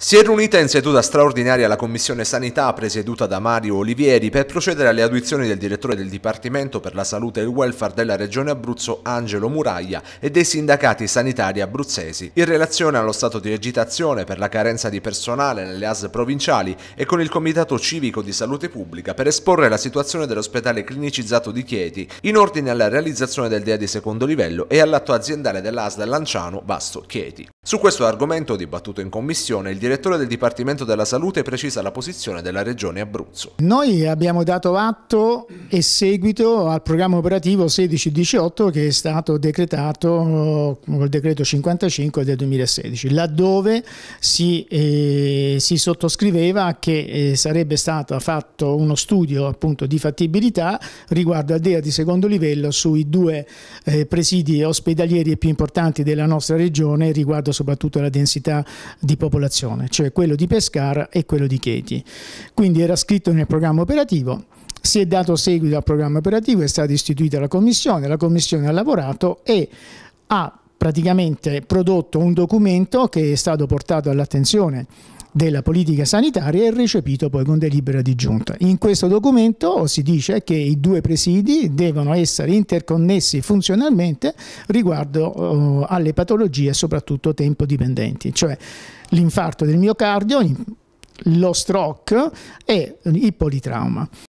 Si è riunita in seduta straordinaria la Commissione Sanità presieduta da Mario Olivieri per procedere alle audizioni del direttore del Dipartimento per la Salute e il Welfare della Regione Abruzzo Angelo Muraglia e dei sindacati sanitari abruzzesi in relazione allo stato di agitazione per la carenza di personale nelle AS provinciali e con il Comitato Civico di Salute Pubblica per esporre la situazione dell'ospedale clinicizzato di Chieti in ordine alla realizzazione del DEA di secondo livello e all'atto aziendale dell'AS Lanciano Basto Chieti. Su questo argomento dibattuto in commissione il direttore direttore del Dipartimento della Salute precisa la posizione della Regione Abruzzo. Noi abbiamo dato atto e seguito al programma operativo 16-18 che è stato decretato eh, col decreto 55 del 2016, laddove si, eh, si sottoscriveva che eh, sarebbe stato fatto uno studio appunto di fattibilità riguardo al DEA di secondo livello sui due eh, presidi ospedalieri più importanti della nostra regione riguardo soprattutto alla densità di popolazione persone, cioè quello di Pescara e quello di Cheti. Quindi era scritto nel programma operativo, si è dato seguito al programma operativo, è stata istituita la commissione, la commissione ha lavorato e ha praticamente prodotto un documento che è stato portato all'attenzione della politica sanitaria e recepito poi con delibera di giunta. In questo documento si dice che i due presidi devono essere interconnessi funzionalmente riguardo eh, alle patologie soprattutto tempo dipendenti, cioè l'infarto del miocardio, lo stroke e il politrauma.